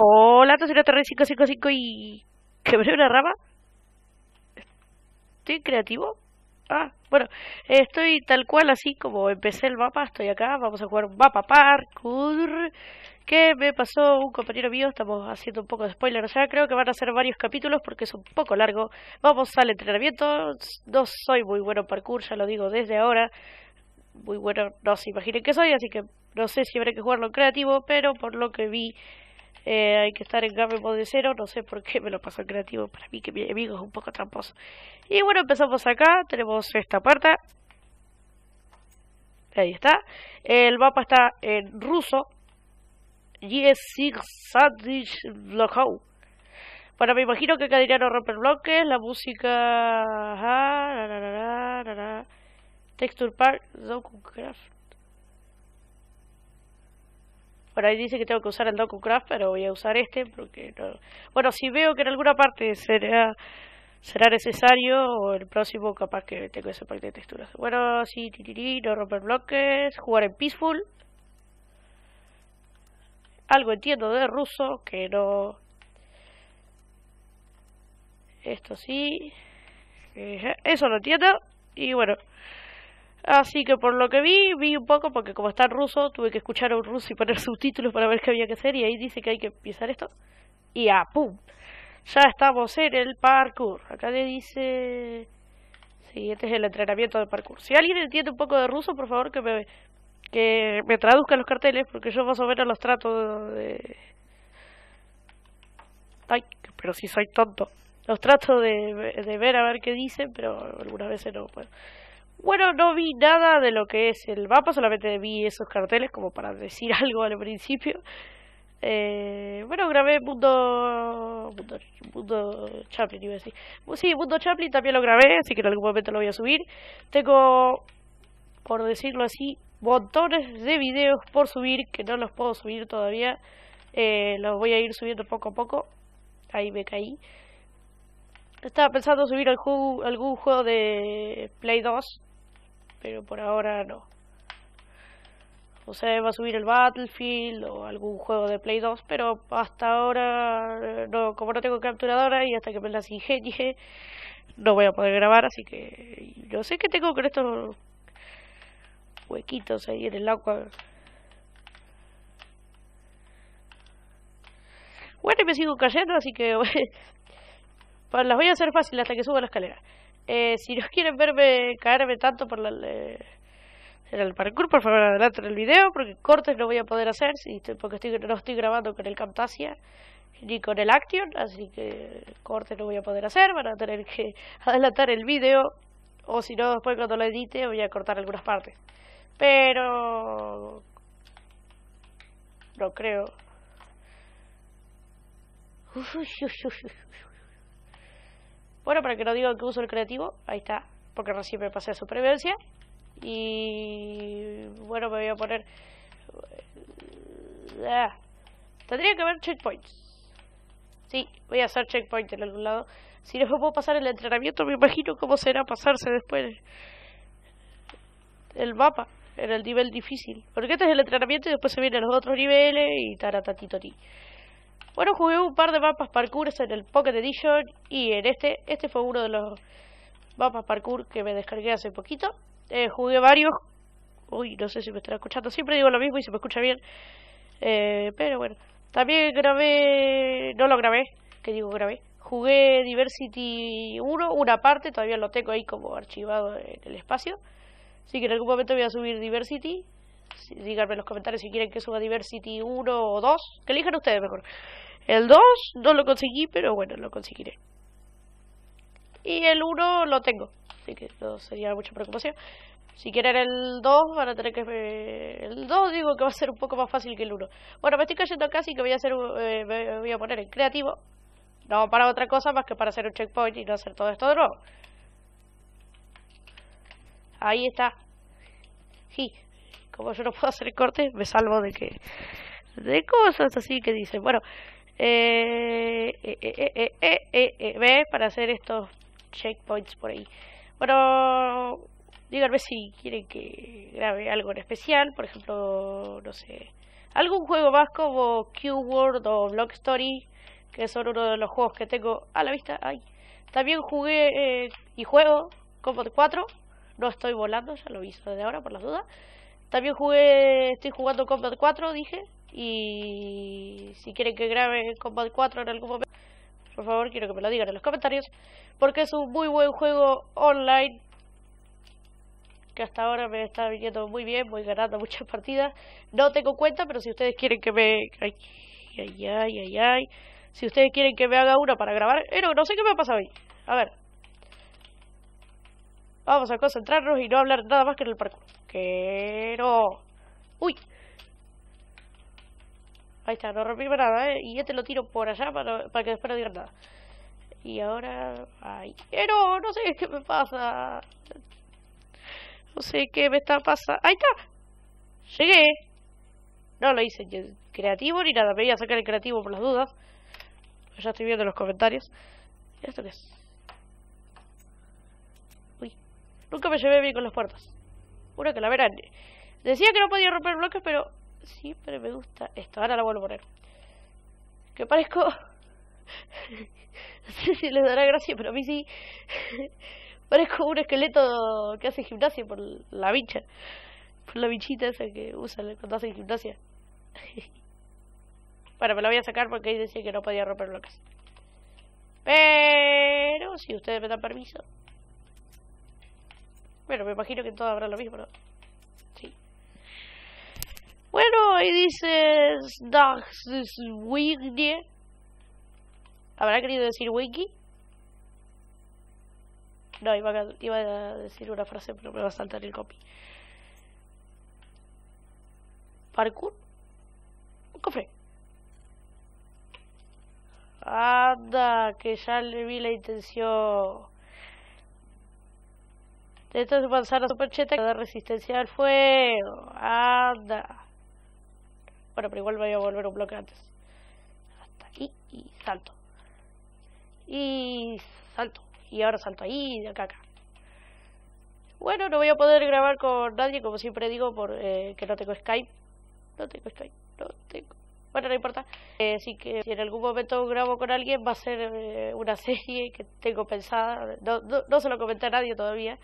Hola, el torre 555 y... ¿Quebré una rama? ¿Estoy creativo? Ah, bueno, estoy tal cual así como empecé el mapa, estoy acá, vamos a jugar un mapa parkour ¿Qué me pasó un compañero mío, estamos haciendo un poco de spoiler, o sea, creo que van a ser varios capítulos porque es un poco largo. Vamos al entrenamiento, no soy muy bueno en parkour, ya lo digo desde ahora, muy bueno, no se imaginen que soy, así que no sé si habrá que jugarlo en creativo, pero por lo que vi eh, hay que estar en Game Mode de cero, no sé por qué me lo pasó el creativo, para mí que mi amigo es un poco tramposo. Y bueno, empezamos acá, tenemos esta puerta. Ahí está. El mapa está en ruso. Bueno, me imagino que no romper bloques, la música... Texture Park, Craft. Por ahí dice que tengo que usar el DocuCraft, pero voy a usar este porque no... Bueno, si veo que en alguna parte será será necesario o el próximo capaz que tengo ese pack de texturas. Bueno, sí, tirirí, no romper bloques, jugar en Peaceful. Algo entiendo de ruso, que no... Esto sí. Eh, eso no entiendo. Y bueno. Así que por lo que vi, vi un poco, porque como está en ruso, tuve que escuchar a un ruso y poner subtítulos para ver qué había que hacer, y ahí dice que hay que empezar esto. Y a ¡pum! Ya estamos en el parkour. Acá le dice... Sí, este es el entrenamiento de parkour. Si alguien entiende un poco de ruso, por favor que me, que me traduzca los carteles, porque yo más o menos los trato de... Ay, pero si soy tonto. Los trato de, de ver a ver qué dicen, pero algunas veces no puedo. Bueno, no vi nada de lo que es el mapa, solamente vi esos carteles como para decir algo al principio. Eh, bueno, grabé Mundo, Mundo, Chaplin, iba a decir. Sí, Mundo Chaplin también lo grabé, así que en algún momento lo voy a subir. Tengo, por decirlo así, montones de videos por subir que no los puedo subir todavía. Eh, los voy a ir subiendo poco a poco. Ahí me caí. Estaba pensando subir algún juego de Play 2 pero por ahora no. O sea, va a subir el Battlefield o algún juego de Play 2, pero hasta ahora, eh, no, como no tengo capturadora y hasta que me las ingenie, no voy a poder grabar, así que yo sé que tengo con estos huequitos ahí en el agua. Bueno, y me sigo cayendo, así que las voy a hacer fácil hasta que suba la escalera. Eh, si no quieren verme caerme tanto por el parkour, por favor adelanten el video porque cortes no voy a poder hacer porque estoy, no estoy grabando con el Camtasia ni con el Action, así que cortes no voy a poder hacer, van a tener que adelantar el video o si no después cuando lo edite voy a cortar algunas partes. Pero no creo. Bueno, para que no digan que uso el creativo, ahí está, porque recién me pasé a supervivencia. Y bueno, me voy a poner... Eh, ah, tendría que haber checkpoints. Sí, voy a hacer checkpoint en algún lado. Si no puedo pasar el entrenamiento, me imagino cómo será pasarse después el mapa en el nivel difícil. Porque este es el entrenamiento y después se vienen los otros niveles y toti. Bueno, jugué un par de mapas parkour en el Pocket Edition y en este, este fue uno de los mapas parkour que me descargué hace poquito. Eh, jugué varios. Uy, no sé si me estará escuchando. Siempre digo lo mismo y se me escucha bien. Eh, pero bueno. También grabé... No lo grabé. que digo grabé? Jugué Diversity 1, una parte. Todavía lo tengo ahí como archivado en el espacio. Así que en algún momento voy a subir Diversity. Díganme en los comentarios si quieren que suba Diversity 1 o 2. Que elijan ustedes mejor. El 2 no lo conseguí, pero bueno, lo conseguiré. Y el 1 lo tengo, así que no sería mucha preocupación. Si quieren el 2, van a tener que... El 2 digo que va a ser un poco más fácil que el 1. Bueno, me estoy cayendo acá, así que voy a, hacer, eh, voy a poner en creativo. No para otra cosa más que para hacer un checkpoint y no hacer todo esto de nuevo. Ahí está. Sí, como yo no puedo hacer corte me salvo de que... De cosas así que dicen. Bueno, eh, eh, B eh, eh, eh, para hacer estos checkpoints por ahí. Bueno, díganme si quieren que grabe algo en especial, por ejemplo, no sé, algún juego más como Q-World o Block Story, que son uno de los juegos que tengo a la vista. Ay. También jugué y juego Combat 4, no estoy volando, ya lo he visto desde ahora por las dudas. También jugué, estoy jugando Combat 4, dije, y si quieren que grabe Combat 4 en algún momento, por favor quiero que me lo digan en los comentarios, porque es un muy buen juego online que hasta ahora me está viniendo muy bien, voy ganando muchas partidas. No tengo cuenta, pero si ustedes quieren que me... Ay, ay, ay, ay, Si ustedes quieren que me haga una para grabar... Pero eh, no, sé qué me ha pasado hoy. A ver. Vamos a concentrarnos y no hablar nada más que en el parkour. Que no. Uy. Ahí está, no rompí nada, ¿eh? Y yo te este lo tiro por allá para, para que después no digan nada. Y ahora... ¡Ay, pero No sé qué me pasa. No sé qué me está pasando. ¡Ahí está! ¡Llegué! No lo hice creativo ni nada. Me voy a sacar el creativo por las dudas. Ya estoy viendo los comentarios. esto qué es? Uy. Nunca me llevé bien con las puertas. Una calavera. Decía que no podía romper bloques, pero siempre me gusta esto. Ahora la vuelvo a poner. Que parezco... no sé si les dará gracia, pero a mí sí. parezco un esqueleto que hace gimnasia por la bicha. Por la bichita esa que usan cuando hacen gimnasia. bueno, me la voy a sacar porque ahí decía que no podía romper la Pero si ustedes me dan permiso. Bueno, me imagino que en todo habrá lo mismo, ¿no? Bueno, y dices Wiggy. ¿Habrá querido decir Wiki? No, iba a, decir una frase, pero me va a saltar el copy. ¿Parkour? Un cofre. Anda, que ya le vi la intención. De es manzana super cheta que da resistencia al fuego. Anda. Bueno, pero igual voy a volver un bloque antes. Hasta aquí y salto. Y salto. Y ahora salto ahí y de acá acá. Bueno, no voy a poder grabar con nadie, como siempre digo, porque eh, que no tengo Skype. No tengo Skype, no tengo... Bueno, no importa. Eh, así que si en algún momento grabo con alguien, va a ser eh, una serie que tengo pensada. No, no, se lo comenté a nadie todavía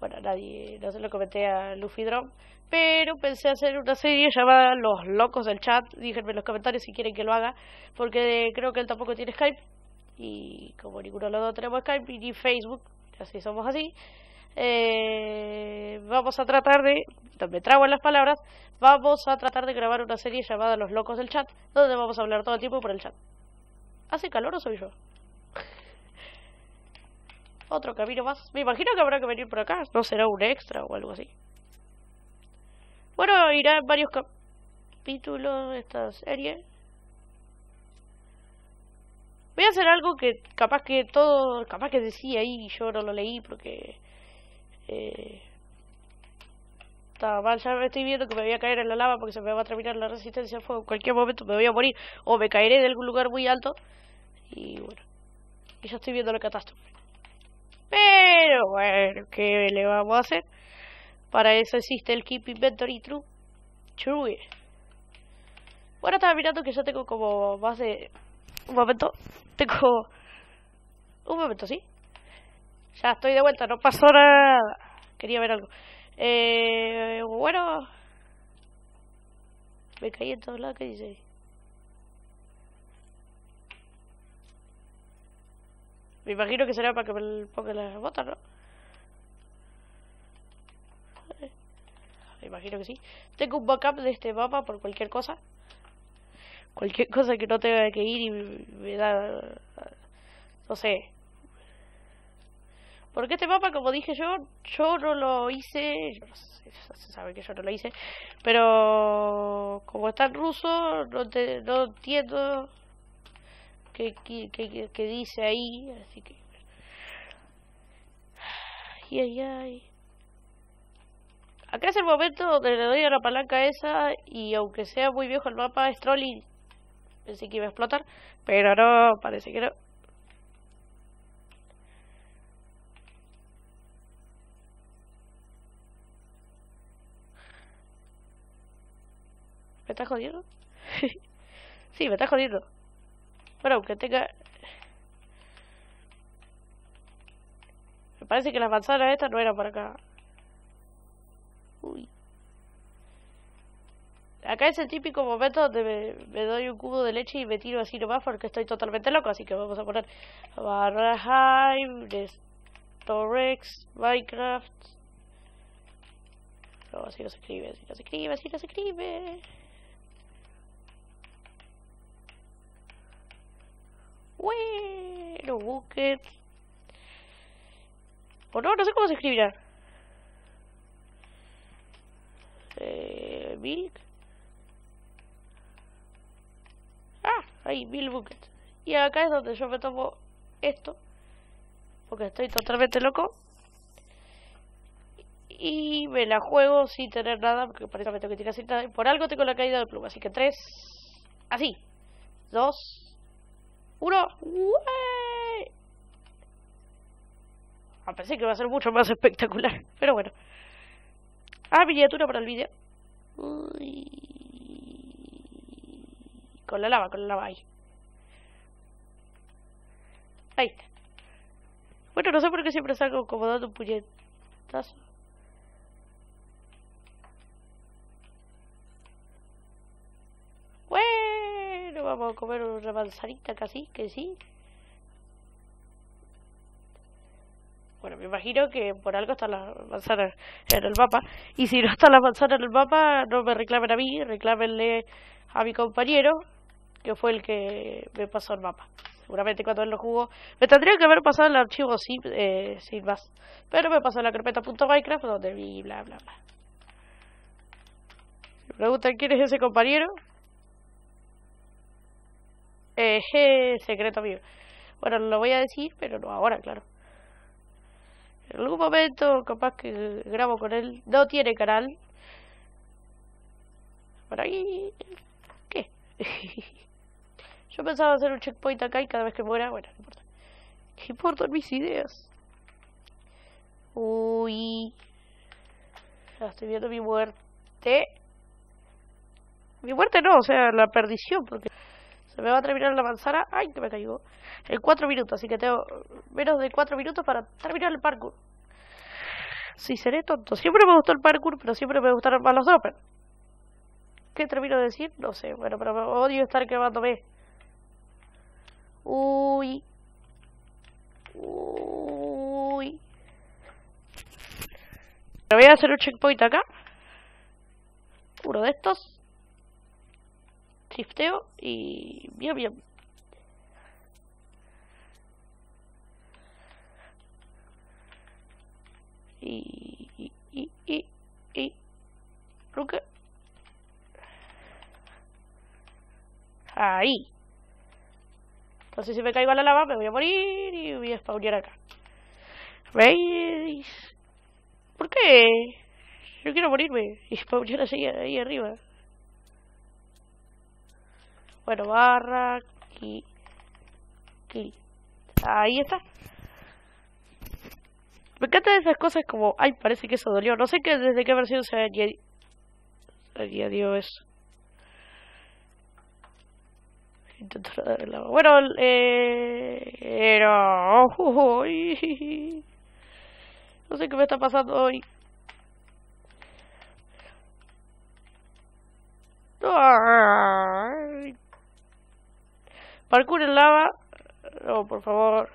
bueno, nadie, no se lo comenté a Luffy Drum, pero pensé hacer una serie llamada Los Locos del Chat. Díganme en los comentarios si quieren que lo haga, porque creo que él tampoco tiene Skype. Y como ninguno de los dos tenemos Skype y ni Facebook, así somos así. Eh, vamos a tratar de, me trago en las palabras, vamos a tratar de grabar una serie llamada Los Locos del Chat, donde vamos a hablar todo el tiempo por el chat. ¿Hace calor o soy yo? Otro camino más. Me imagino que habrá que venir por acá. ¿No será un extra o algo así? Bueno, irá en varios capítulos de esta serie. Voy a hacer algo que capaz que todo, capaz que decía ahí y yo no lo leí porque... Eh, mal, ya me estoy viendo que me voy a caer en la lava porque se me va a terminar la resistencia al fuego. En cualquier momento me voy a morir o me caeré de algún lugar muy alto. Y bueno, y ya estoy viendo la catástrofe. Pero bueno, ¿qué le vamos a hacer? Para eso existe el Keep Inventory True. True. Bueno, estaba mirando que yo tengo como más de... Un momento. Tengo... Un momento, ¿sí? Ya estoy de vuelta, no pasó nada. Quería ver algo. Eh, bueno... Me caí en todos lados, ¿qué dice? Me imagino que será para que me ponga las botas, ¿no? imagino que sí. Tengo un backup de este mapa por cualquier cosa. Cualquier cosa que no tenga que ir y me da... No sé. Porque este mapa, como dije yo, yo no lo hice... se sabe que yo no lo hice. Pero como está en ruso, no, te, no entiendo Que dice ahí. Así que... Ay, Acá es el momento donde le doy a la palanca esa y aunque sea muy viejo el mapa, Strolling pensé que iba a explotar, pero no, parece que no. ¿Me estás jodiendo? sí, me estás jodiendo. Bueno, aunque tenga... Me parece que las manzanas estas no eran para acá. Uy. Acá es el típico momento donde me, doy un cubo de leche y me tiro así nomás porque estoy totalmente loco. Así que vamos a poner Barraheim, Torex Minecraft. No, así no se escribe, así no se escribe, así no se escribe. Bueno, bucket. por no, no sé cómo se escribirá. eh, ah ahí mil bucket y acá es donde yo me tomo esto porque estoy totalmente loco y me la juego sin tener nada porque parece que tengo que tirar por algo tengo la caída de pluma así que tres así dos uno ¡Uey! Ah, pensé que iba a ser mucho más espectacular pero bueno Ah, miniatura para el vídeo. Con la lava, con la lava ahí. Ahí está. Bueno, no sé por qué siempre salgo como dando un puñetazo. Bueno, vamos a comer una manzanita casi, que sí. Bueno, me imagino que por algo están las manzanas en el mapa. Y si no están las manzanas en el mapa, no me reclamen a mí, reclamenle a mi compañero, que fue el que me pasó el mapa. Seguramente cuando él lo jugó. Me tendría que haber pasado el archivo eh, sin más. Pero me pasó la carpeta .minecraft donde vi bla bla bla. Me preguntan quién es ese compañero. Eh, secreto mío. Bueno, lo voy a decir, pero no ahora, claro en algún momento capaz que grabo con él. No tiene canal. Por ahí... ¿Qué? Yo pensaba hacer un checkpoint acá y cada vez que muera, bueno, no importa. ¿Qué importan mis ideas? Uy. Ya ah, estoy viendo mi muerte. Mi muerte no, o sea, la perdición, porque... Se me va a terminar la manzana. ¡Ay, que me caigo! En 4 minutos, así que tengo menos de cuatro minutos para terminar el parkour. Si seré tonto. Siempre me gustó el parkour, pero siempre me gustaron más los droppers ¿Qué termino de decir? No sé. Bueno, pero odio estar quemándome. Uy. Uy. Voy a hacer un checkpoint acá. Uno de estos trifteo y bien, bien. Y, y, y, y, y. Ahí. Entonces si me caigo a la lava me voy a morir y voy a spawnear acá. ¿Veis? ¿Por qué? Yo quiero morirme y spawnear así ahí arriba. Bueno, barra, aquí, aquí. Ahí está. Me encantan esas cosas como, ay, parece que eso dolió. No sé que, desde qué versión se añadió, se añadió eso. Bueno, eh, No sé qué me está pasando hoy. Ah. Parkour en lava. No, por favor.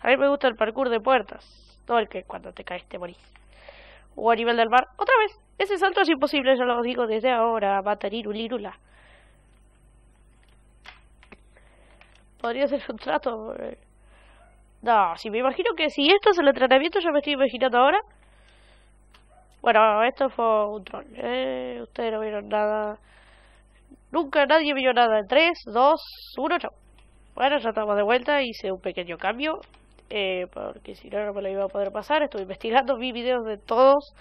A mí me gusta el parkour de puertas. todo el que cuando te caes te morís. O a nivel del mar. Otra vez. Ese salto es imposible, ya lo digo desde ahora. irula Podría ser un trato. Eh. No, si me imagino que si esto es el entrenamiento, yo me estoy imaginando ahora. Bueno, esto fue un troll. ¿eh? Ustedes no vieron nada. Nunca nadie vio nada. 3, 2, 1, chao. Bueno, ya estamos de vuelta. Hice un pequeño cambio. Eh, porque si no, no me lo iba a poder pasar. Estuve investigando, vi videos de todos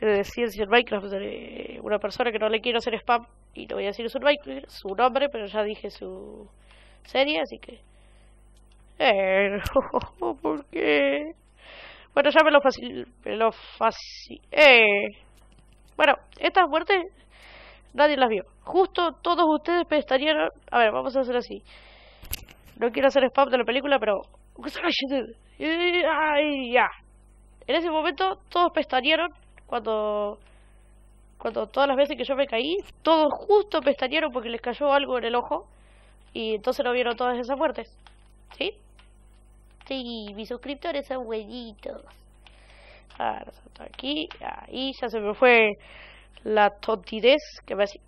de ciencia el Minecraft. De una persona que no le quiero hacer spam. Y no voy a decir su, su nombre, pero ya dije su serie, así que. Eh, ¿por qué? Bueno, ya me lo fácil. Me lo fácil. Eh. Bueno, esta muerte... Nadie las vio. Justo todos ustedes pestañearon... A ver, vamos a hacer así. No quiero hacer spam de la película, pero... Ay, ya. En ese momento todos pestañearon cuando cuando todas las veces que yo me caí, todos justo pestañearon porque les cayó algo en el ojo y entonces no vieron todas esas muertes. ¿Sí? Sí, mis suscriptores son buenitos. aquí, ahí ya se me fue la tontidez que me así.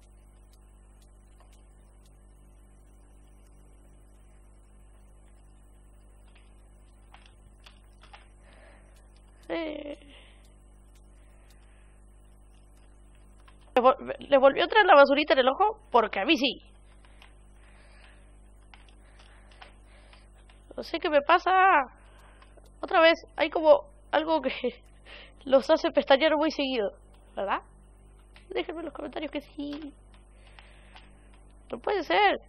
Eh. Le, volvió a traer la basurita en el ojo porque a mí sí. No sé qué me pasa. Otra vez, hay como algo que los hace pestañear muy seguido, ¿verdad? Déjenme en los comentarios que sí. No puede ser.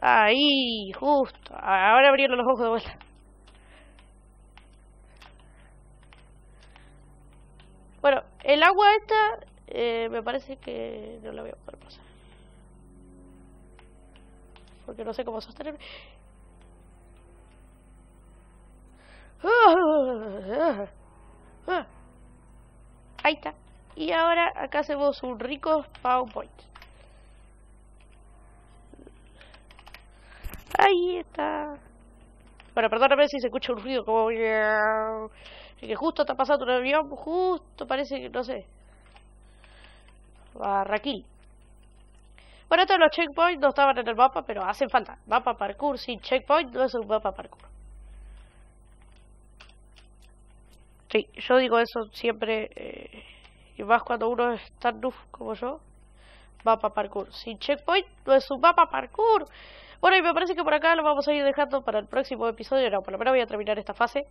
Ahí, justo. Ahora abrieron los ojos de vuelta. Bueno, el agua esta eh, me parece que no la voy a poder pasar. Porque no sé cómo sostenerme. Ah, ah, ah, Ahí está. Y ahora acá hacemos un rico PowerPoint. Ahí está. Bueno, perdóname si se escucha un ruido como... Que justo está pasando un avión, justo parece que, no sé. aquí. Bueno, todos los checkpoints no estaban en el mapa, pero hacen falta. Mapa parkour sin checkpoint no es un mapa parkour. Sí, yo digo eso siempre... Eh, y más cuando uno es tan como yo, va parkour. Sin checkpoint no es un mapa parkour. Bueno, y me parece que por acá lo vamos a ir dejando para el próximo episodio. No, por lo menos voy a terminar esta fase,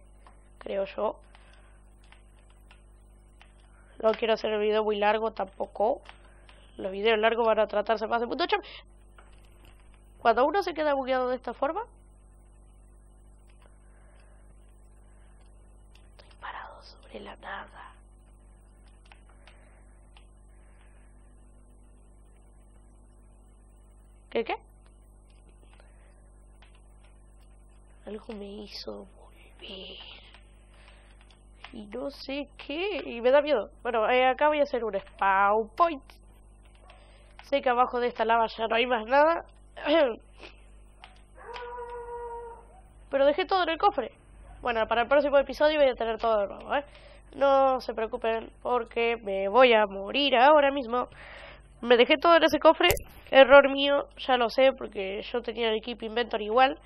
creo yo. No quiero hacer el video muy largo tampoco. Los videos largos van a tratarse más de mundo Cuando uno se queda bugueado de esta forma... Estoy parado sobre la nada. ¿Qué qué? Algo me hizo volver. Y no sé qué. Y me da miedo. Bueno, eh, acá voy a hacer un spawn point. Sé que abajo de esta lava ya no hay más nada. Pero dejé todo en el cofre. Bueno, para el próximo episodio voy a tener todo de nuevo, ¿eh? No se preocupen porque me voy a morir ahora mismo. Me dejé todo en ese cofre. Error mío, ya lo sé, porque yo tenía el equipo inventor igual.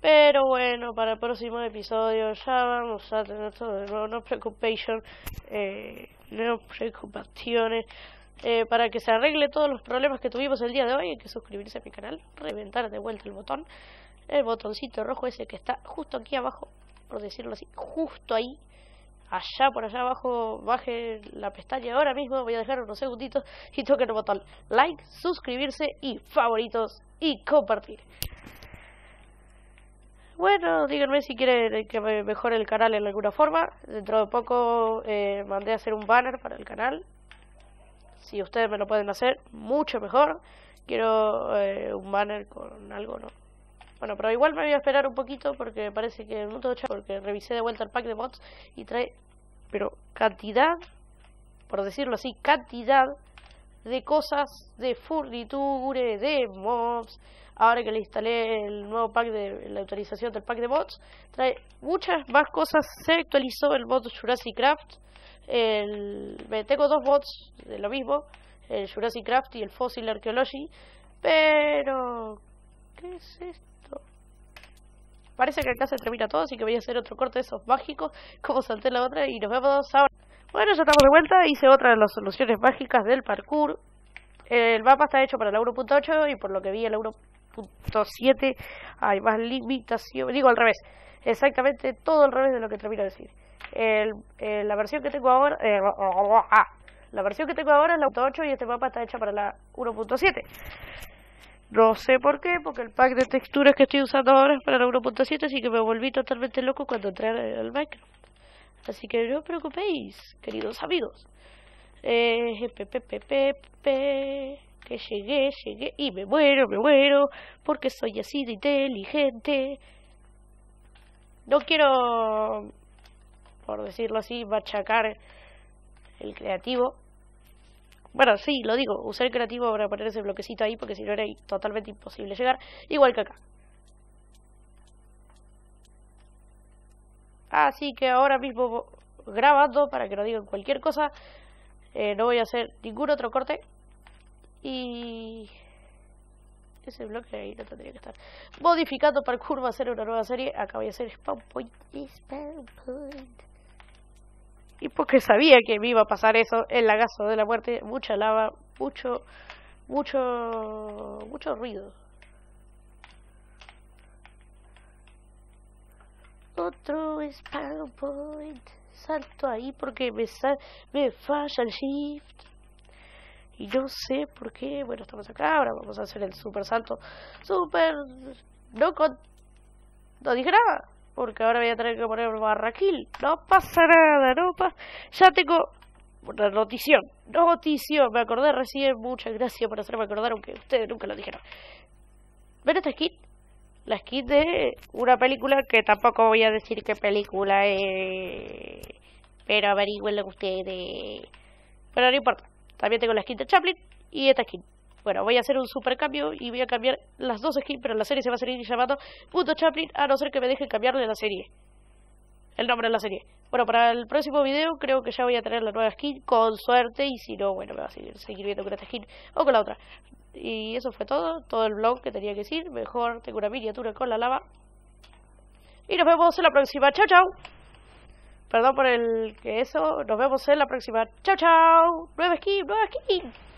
Pero bueno, para el próximo episodio ya vamos a tener todo de nuevo. No preocupation, eh, no preocupaciones. Eh, para que se arregle todos los problemas que tuvimos el día de hoy, hay que suscribirse a mi canal, reventar de vuelta el botón, el botoncito rojo ese que está justo aquí abajo, por decirlo así, justo ahí allá por allá abajo baje la pestaña ahora mismo, voy a dejar unos segunditos y toquen el botón like, suscribirse y favoritos y compartir. Bueno, díganme si quieren que me mejore el canal en alguna forma. Dentro de poco eh, mandé a hacer un banner para el canal. Si ustedes me lo pueden hacer, mucho mejor. Quiero eh, un banner con algo, ¿no? Bueno, pero igual me voy a esperar un poquito porque parece que el mundo porque revisé de vuelta el pack de mods y trae, pero cantidad, por decirlo así, cantidad de cosas de furniture, de mods Ahora que le instalé el nuevo pack de la actualización del pack de mods trae muchas más cosas. Se actualizó el mod Jurassic Craft. El, tengo dos mods de lo mismo, el Jurassic Craft y el Fossil Archaeology. Pero, ¿qué es esto? Parece que acá se termina todo, así que voy a hacer otro corte de esos mágicos, como salté la otra, y nos vemos ahora. Bueno, ya estamos de vuelta, hice otra de las soluciones mágicas del parkour. El mapa está hecho para la 1.8 y por lo que vi el 1.7 hay más limitación, digo al revés, exactamente todo al revés de lo que termino de decir. El, eh, la versión que tengo ahora... Eh, ah, la versión que tengo ahora es la 1.8 y este mapa está hecho para la 1.7. No sé por qué, porque el pack de texturas que estoy usando ahora es para la 1.7, así que me volví totalmente loco cuando entré al micro Así que no os preocupéis, queridos amigos. Eh, que llegué, llegué y me muero, me muero, porque soy así de inteligente. No quiero, por decirlo así, machacar el creativo, bueno, sí, lo digo, usé el creativo para poner ese bloquecito ahí porque si no era totalmente imposible llegar, igual que acá. Así que ahora mismo grabando para que no digan cualquier cosa, eh, no voy a hacer ningún otro corte y ese bloque ahí no tendría que estar. Modificando para curva a una nueva serie, acá voy a hacer spawn point, spawn point y porque sabía que me iba a pasar eso, el lagazo de la muerte, mucha lava, mucho, mucho, mucho ruido. Otro spawn point. Salto ahí porque me, me falla el shift. Y no sé por qué. Bueno, estamos acá. Ahora vamos a hacer el super salto. Super. No con. No dije porque ahora voy a tener que poner barraquil. No pasa nada, no pasa... Ya tengo... Una notición. Notición. Me acordé recién. Muchas gracias por hacerme acordar, aunque ustedes nunca lo dijeron. ¿Ven esta skin? La skin de una película que tampoco voy a decir qué película es. Pero averigüenlo ustedes. Pero no importa. También tengo la skin de Chaplin y esta skin bueno, voy a hacer un super cambio y voy a cambiar las dos skins, pero la serie se va a seguir llamando Punto Chaplin, a no ser que me dejen cambiarle la serie. El nombre de la serie. Bueno, para el próximo video creo que ya voy a tener la nueva skin, con suerte, y si no, bueno, me va a seguir, seguir viendo con esta skin o con la otra. Y eso fue todo, todo el vlog que tenía que decir. Mejor tengo una miniatura con la lava. Y nos vemos en la próxima. Chao, chao. Perdón por el que eso. Nos vemos en la próxima. Chao, chao. Nueva skin, nueva skin.